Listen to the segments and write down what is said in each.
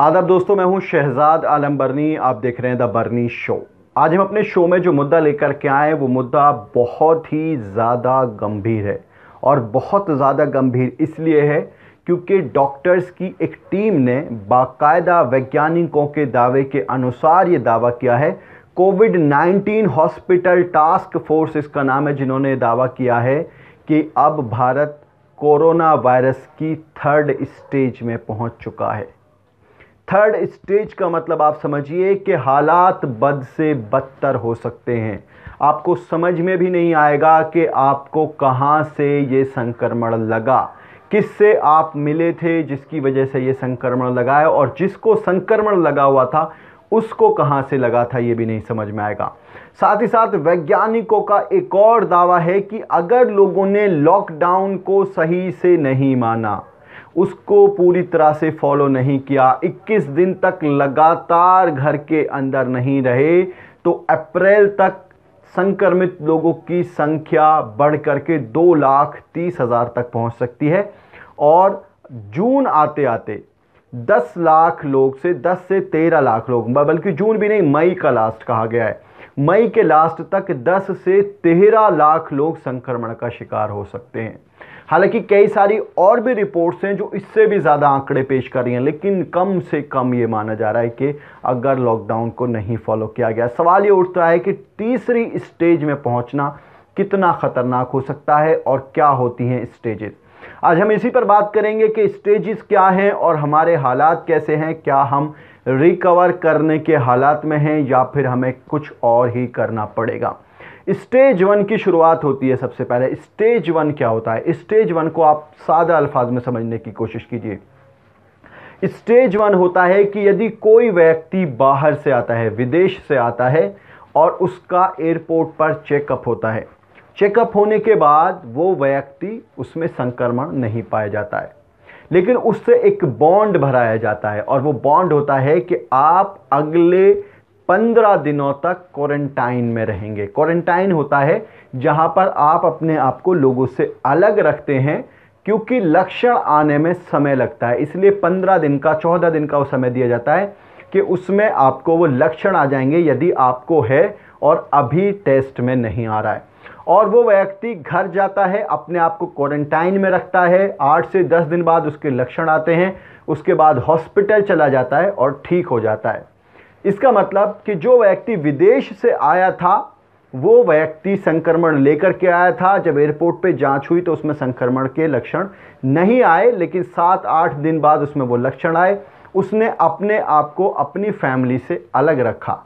आदाब दोस्तों मैं हूं शहजाद आलम बर्नी आप देख रहे हैं द बर्नी शो आज हम अपने शो में जो मुद्दा लेकर के आए वो मुद्दा बहुत ही ज़्यादा गंभीर है और बहुत ज़्यादा गंभीर इसलिए है क्योंकि डॉक्टर्स की एक टीम ने बाकायदा वैज्ञानिकों के दावे के अनुसार ये दावा किया है कोविड 19 हॉस्पिटल टास्क फोर्स इसका नाम है जिन्होंने दावा किया है कि अब भारत कोरोना वायरस की थर्ड स्टेज में पहुंच चुका है थर्ड स्टेज का मतलब आप समझिए कि हालात बद से बदतर हो सकते हैं आपको समझ में भी नहीं आएगा कि आपको कहाँ से ये संक्रमण लगा किससे आप मिले थे जिसकी वजह से ये संक्रमण लगा है और जिसको संक्रमण लगा हुआ था उसको कहाँ से लगा था ये भी नहीं समझ में आएगा साथ ही साथ वैज्ञानिकों का एक और दावा है कि अगर लोगों ने लॉकडाउन को सही से नहीं माना उसको पूरी तरह से फॉलो नहीं किया 21 दिन तक लगातार घर के अंदर नहीं रहे तो अप्रैल तक संक्रमित लोगों की संख्या बढ़ करके दो लाख तीस हज़ार तक पहुंच सकती है और जून आते आते दस लाख लोग से दस से तेरह लाख लोग बल्कि जून भी नहीं मई का लास्ट कहा गया है मई के लास्ट तक दस से तेरह लाख लोग संक्रमण का शिकार हो सकते हैं हालांकि कई सारी और भी रिपोर्ट्स हैं जो इससे भी ज़्यादा आंकड़े पेश कर रही हैं लेकिन कम से कम ये माना जा रहा है कि अगर लॉकडाउन को नहीं फॉलो किया गया सवाल ये उठता है कि तीसरी स्टेज में पहुँचना कितना ख़तरनाक हो सकता है और क्या होती हैं स्टेजेस आज हम इसी पर बात करेंगे कि स्टेजेस क्या हैं और हमारे हालात कैसे हैं क्या हम रिकवर करने के हालात में हैं या फिर हमें कुछ और ही करना पड़ेगा स्टेज वन की शुरुआत होती है सबसे पहले स्टेज वन क्या होता है स्टेज वन को आप सादा अल्फाज में समझने की कोशिश कीजिए स्टेज वन होता है कि यदि कोई व्यक्ति बाहर से आता है विदेश से आता है और उसका एयरपोर्ट पर चेकअप होता है चेकअप होने के बाद वो व्यक्ति उसमें संक्रमण नहीं पाया जाता है लेकिन उससे एक बॉन्ड भराया जाता है और वो बॉन्ड होता है कि आप अगले पंद्रह दिनों तक क्वारंटाइन में रहेंगे क्वारंटाइन होता है जहाँ पर आप अपने आप को लोगों से अलग रखते हैं क्योंकि लक्षण आने में समय लगता है इसलिए पंद्रह दिन का चौदह दिन का वो समय दिया जाता है कि उसमें आपको वो लक्षण आ जाएंगे यदि आपको है और अभी टेस्ट में नहीं आ रहा है और वो व्यक्ति घर जाता है अपने आप को क्वारंटाइन में रखता है आठ से दस दिन बाद उसके लक्षण आते हैं उसके बाद हॉस्पिटल चला जाता है और ठीक हो जाता है इसका मतलब कि जो व्यक्ति विदेश से आया था वो व्यक्ति संक्रमण लेकर के आया था जब एयरपोर्ट पे जांच हुई तो उसमें संक्रमण के लक्षण नहीं आए लेकिन सात आठ दिन बाद उसमें वो लक्षण आए उसने अपने आप को अपनी फैमिली से अलग रखा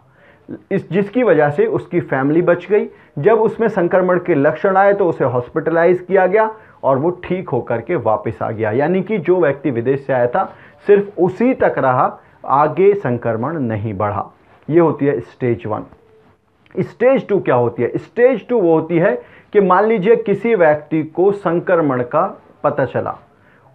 इस जिसकी वजह से उसकी फैमिली बच गई जब उसमें संक्रमण के लक्षण आए तो उसे हॉस्पिटलाइज किया गया और वो ठीक होकर के वापस आ गया यानी कि जो व्यक्ति विदेश से आया था सिर्फ उसी तक रहा आगे संक्रमण नहीं बढ़ा ये होती है स्टेज वन स्टेज टू क्या होती है स्टेज टू वो होती है कि मान लीजिए किसी व्यक्ति को संक्रमण का पता चला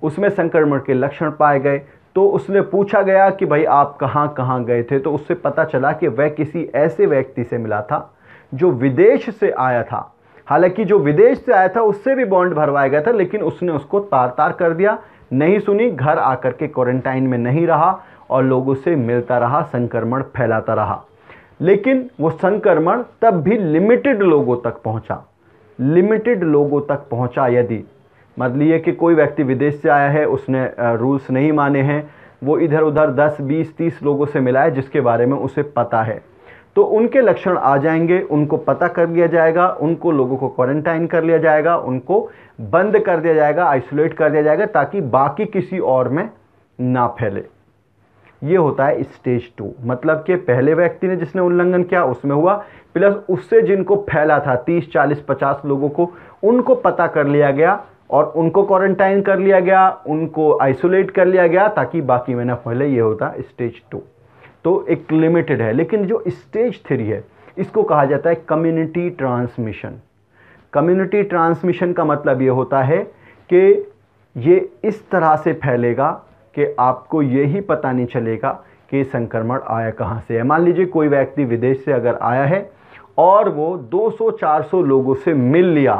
उसमें संक्रमण के लक्षण पाए गए तो उसने पूछा गया कि भाई आप कहाँ कहाँ गए थे तो उससे पता चला कि वह किसी ऐसे व्यक्ति से मिला था जो विदेश से आया था हालांकि जो विदेश से आया था उससे भी बॉन्ड भरवाया गया था लेकिन उसने उसको तार तार कर दिया नहीं सुनी घर आकर के क्वारंटाइन में नहीं रहा और लोगों से मिलता रहा संक्रमण फैलाता रहा लेकिन वो संक्रमण तब भी लिमिटेड लोगों तक पहुंचा लिमिटेड लोगों तक पहुंचा यदि मतलब ये कि कोई व्यक्ति विदेश से आया है उसने रूल्स नहीं माने हैं वो इधर उधर 10, 20, 30 लोगों से मिला है जिसके बारे में उसे पता है तो उनके लक्षण आ जाएंगे उनको पता कर लिया जाएगा उनको लोगों को क्वारंटाइन कर लिया जाएगा उनको बंद कर दिया जाएगा आइसोलेट कर दिया जाएगा ताकि बाकी किसी और में ना फैले ये होता है स्टेज टू मतलब कि पहले व्यक्ति ने जिसने उल्लंघन किया उसमें हुआ प्लस उससे जिनको फैला था तीस चालीस पचास लोगों को उनको पता कर लिया गया और उनको क्वारंटाइन कर लिया गया उनको आइसोलेट कर लिया गया ताकि बाकी में फैले ये होता है स्टेज टू तो एक लिमिटेड है लेकिन जो स्टेज थ्री है इसको कहा जाता है कम्युनिटी ट्रांसमिशन कम्युनिटी ट्रांसमिशन का मतलब ये होता है कि ये इस तरह से फैलेगा कि आपको यही पता नहीं चलेगा कि संक्रमण आया कहाँ से है मान लीजिए कोई व्यक्ति विदेश से अगर आया है और वो 200-400 लोगों से मिल लिया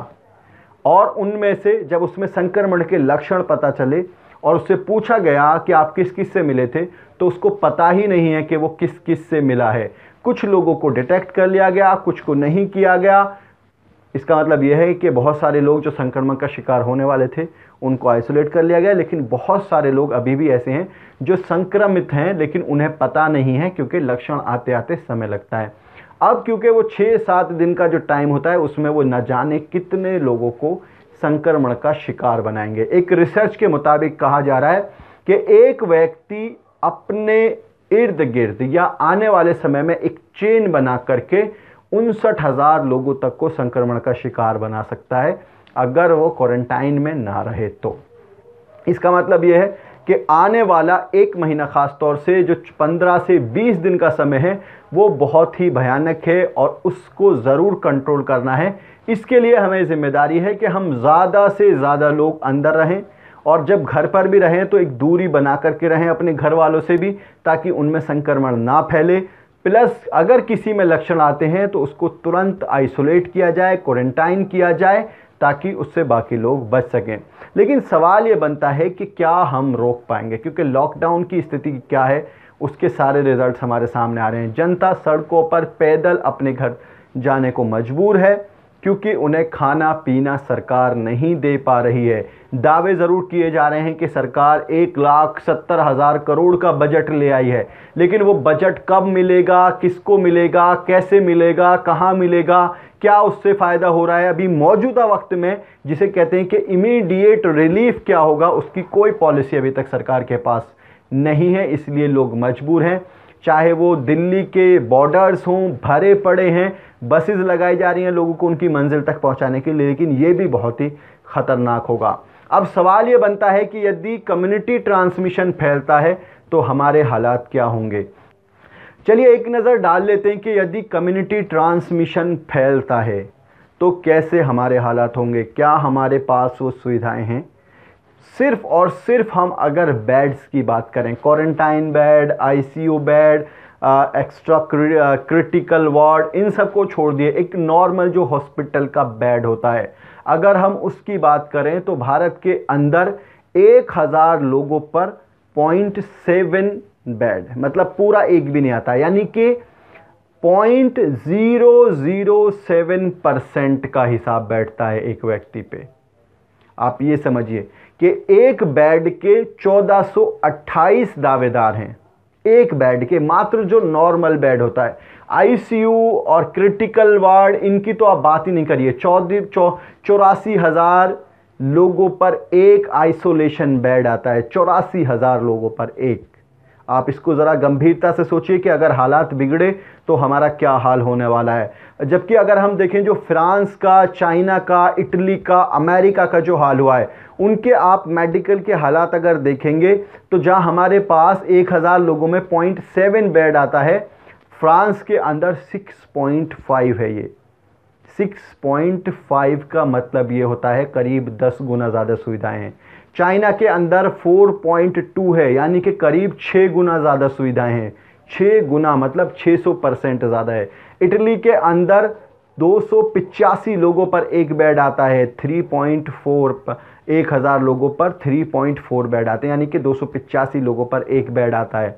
और उनमें से जब उसमें संक्रमण के लक्षण पता चले और उससे पूछा गया कि आप किस किस से मिले थे तो उसको पता ही नहीं है कि वो किस किस से मिला है कुछ लोगों को डिटेक्ट कर लिया गया कुछ को नहीं किया गया इसका मतलब यह है कि बहुत सारे लोग जो संक्रमण का शिकार होने वाले थे उनको आइसोलेट कर लिया गया लेकिन बहुत सारे लोग अभी भी ऐसे हैं जो संक्रमित हैं लेकिन उन्हें पता नहीं है क्योंकि लक्षण आते आते समय लगता है अब क्योंकि वो छः सात दिन का जो टाइम होता है उसमें वो न जाने कितने लोगों को संक्रमण का शिकार बनाएंगे एक रिसर्च के मुताबिक कहा जा रहा है कि एक व्यक्ति अपने इर्द गिर्द या आने वाले समय में एक चेन बना करके उनसठ हज़ार लोगों तक को संक्रमण का शिकार बना सकता है अगर वो क्वारंटाइन में ना रहे तो इसका मतलब ये है कि आने वाला एक महीना ख़ास तौर से जो 15 से 20 दिन का समय है वो बहुत ही भयानक है और उसको ज़रूर कंट्रोल करना है इसके लिए हमें जिम्मेदारी है कि हम ज़्यादा से ज़्यादा लोग अंदर रहें और जब घर पर भी रहें तो एक दूरी बना करके रहें अपने घर वालों से भी ताकि उनमें संक्रमण ना फैले प्लस अगर किसी में लक्षण आते हैं तो उसको तुरंत आइसोलेट किया जाए क्वारंटाइन किया जाए ताकि उससे बाकी लोग बच सकें लेकिन सवाल ये बनता है कि क्या हम रोक पाएंगे क्योंकि लॉकडाउन की स्थिति क्या है उसके सारे रिजल्ट्स हमारे सामने आ रहे हैं जनता सड़कों पर पैदल अपने घर जाने को मजबूर है क्योंकि उन्हें खाना पीना सरकार नहीं दे पा रही है दावे ज़रूर किए जा रहे हैं कि सरकार एक लाख सत्तर हज़ार करोड़ का बजट ले आई है लेकिन वो बजट कब मिलेगा किसको मिलेगा कैसे मिलेगा कहाँ मिलेगा क्या उससे फ़ायदा हो रहा है अभी मौजूदा वक्त में जिसे कहते हैं कि इमीडिएट रिलीफ क्या होगा उसकी कोई पॉलिसी अभी तक सरकार के पास नहीं है इसलिए लोग मजबूर हैं चाहे वो दिल्ली के बॉर्डर्स हों भरे पड़े हैं बसेस लगाई जा रही हैं लोगों को उनकी मंजिल तक पहुंचाने के लिए लेकिन ये भी बहुत ही ख़तरनाक होगा अब सवाल ये बनता है कि यदि कम्युनिटी ट्रांसमिशन फैलता है तो हमारे हालात क्या होंगे चलिए एक नज़र डाल लेते हैं कि यदि कम्युनिटी ट्रांसमिशन फैलता है तो कैसे हमारे हालात होंगे क्या हमारे पास वो सुविधाएँ हैं सिर्फ और सिर्फ हम अगर बेड्स की बात करें quarantine bed ICU bed extra critical ward इन सब को छोड़ दिए एक नॉर्मल जो हॉस्पिटल का बेड होता है अगर हम उसकी बात करें तो भारत के अंदर एक हज़ार लोगों पर पॉइंट सेवन बेड मतलब पूरा एक भी नहीं आता यानी कि point zero zero seven percent का हिसाब बैठता है एक व्यक्ति पे आप ये समझिए कि एक बेड के 1428 दावेदार हैं एक बेड के मात्र जो नॉर्मल बेड होता है आईसीयू और क्रिटिकल वार्ड इनकी तो आप बात ही नहीं करिए चौदह चौ चौरासी हज़ार लोगों पर एक आइसोलेशन बेड आता है चौरासी हज़ार लोगों पर एक आप इसको ज़रा गंभीरता से सोचिए कि अगर हालात बिगड़े तो हमारा क्या हाल होने वाला है जबकि अगर हम देखें जो फ्रांस का चाइना का इटली का अमेरिका का जो हाल हुआ है उनके आप मेडिकल के हालात अगर देखेंगे तो जहाँ हमारे पास एक हज़ार लोगों में पॉइंट सेवन बेड आता है फ्रांस के अंदर सिक्स पॉइंट फाइव है ये सिक्स पॉइंट फाइव का मतलब ये होता है करीब दस गुना ज़्यादा सुविधाएँ हैं चाइना के अंदर 4.2 है यानी कि करीब छः गुना ज़्यादा सुविधाएं हैं छः गुना मतलब 600 परसेंट ज़्यादा है इटली के अंदर दो लोगों पर एक बेड आता है 3.4 पॉइंट एक हज़ार लोगों पर 3.4 बेड आते हैं यानी कि दो लोगों पर एक बेड आता है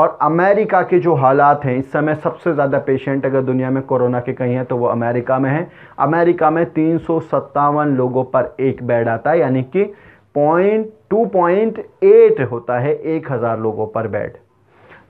और अमेरिका के जो हालात हैं इस समय सबसे ज़्यादा पेशेंट अगर दुनिया में कोरोना के कहीं हैं तो वो अमेरिका में हैं अमेरिका में तीन लोगों पर एक बेड आता है यानी कि पॉइंट टू पॉइंट एट होता है एक हज़ार लोगों पर बेड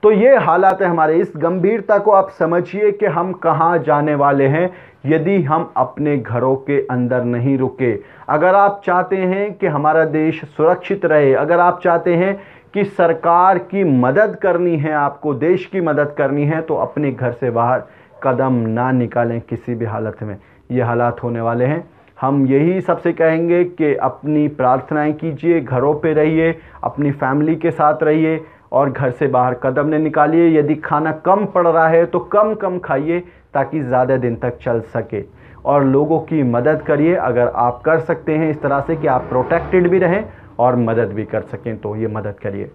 तो ये हालात है हमारे इस गंभीरता को आप समझिए कि हम कहाँ जाने वाले हैं यदि हम अपने घरों के अंदर नहीं रुके अगर आप चाहते हैं कि हमारा देश सुरक्षित रहे अगर आप चाहते हैं कि सरकार की मदद करनी है आपको देश की मदद करनी है तो अपने घर से बाहर कदम ना निकालें किसी भी हालत में ये हालात होने वाले हैं हम यही सबसे कहेंगे कि अपनी प्रार्थनाएं कीजिए घरों पे रहिए अपनी फैमिली के साथ रहिए और घर से बाहर कदम नहीं निकालिए यदि खाना कम पड़ रहा है तो कम कम खाइए ताकि ज़्यादा दिन तक चल सके और लोगों की मदद करिए अगर आप कर सकते हैं इस तरह से कि आप प्रोटेक्टेड भी रहें और मदद भी कर सकें तो ये मदद करिए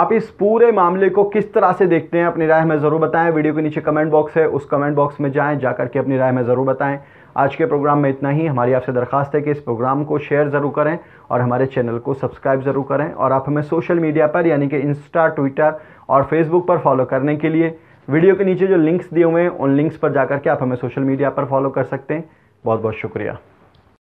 आप इस पूरे मामले को किस तरह से देखते हैं अपनी राय में ज़रूर बताएं वीडियो के नीचे कमेंट बॉक्स है उस कमेंट बॉक्स में जाएं जा करके अपनी राय में ज़रूर बताएं आज के प्रोग्राम में इतना ही हमारी आपसे दरखास्त है कि इस प्रोग्राम को शेयर ज़रूर करें और हमारे चैनल को सब्सक्राइब ज़रूर करें और आप हमें सोशल मीडिया पर यानी कि इंस्टा ट्विटर और फेसबुक पर फॉलो करने के लिए वीडियो के नीचे जो लिंक्स दिए हुए हैं उन लिंक्स पर जाकर के आप हमें सोशल मीडिया पर फॉलो कर सकते हैं बहुत बहुत शुक्रिया